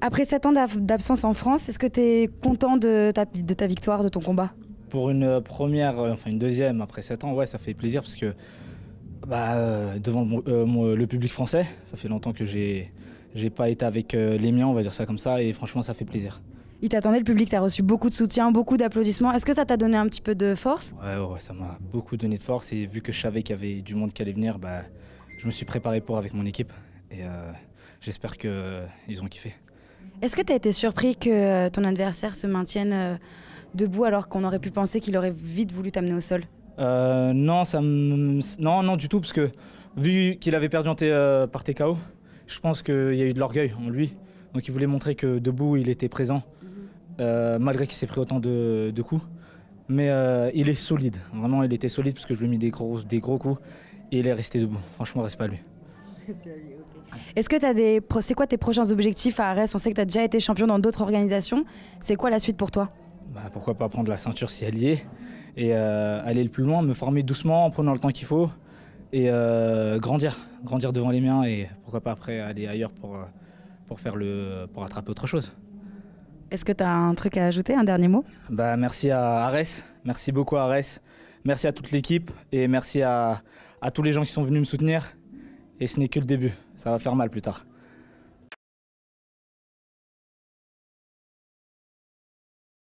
Après 7 ans d'absence en France, est-ce que tu es content de ta, victoire, de ton combat Pour une euh, première, euh, enfin une deuxième après 7 ans, ouais, ça fait plaisir parce que bah, euh, devant le, public français, ça fait longtemps que j'ai n'ai pas été avec les miens, on va dire ça comme ça, et franchement, ça fait plaisir. Il t'attendait le public, as reçu beaucoup de soutien, beaucoup d'applaudissements. Est-ce que ça t'a donné un petit peu de force ouais, ouais, ça m'a beaucoup donné de force. Et vu que je savais qu'il y avait du monde qui allait venir, bah, je me suis préparé pour avec mon équipe. Et j'espère qu'ils ils ont kiffé. Est-ce que tu as été surpris que euh, ton adversaire se maintienne euh, debout alors qu'on aurait pu penser qu'il aurait vite voulu t'amener au sol euh, non, ça non, non du tout, parce que vu qu'il avait perdu en par TKO, je pense qu'il y a eu de l'orgueil en lui. Donc il voulait montrer que debout, il était présent, malgré qu'il s'est pris autant de, coups. Mais il est solide, vraiment, il était solide, parce que je lui ai mis des gros, des gros coups, et il est resté debout. Franchement, reste pas à lui. Est-ce que tu as des. C'est quoi tes prochains objectifs à Arès On sait que tu as déjà été champion dans d'autres organisations. C'est quoi la suite pour toi bah, Pourquoi pas prendre la ceinture si elle y est et euh, aller le plus loin, me former doucement en prenant le temps qu'il faut et euh, grandir, grandir devant les miens et pourquoi pas après aller ailleurs pour, euh, pour, faire le, pour attraper autre chose. Est-ce que tu as un truc à ajouter, un dernier mot bah, Merci à Arès, merci beaucoup à Arès, merci à toute l'équipe et merci à tous les gens qui sont venus me soutenir. Et ce n'est que le début. Ça va faire mal plus tard.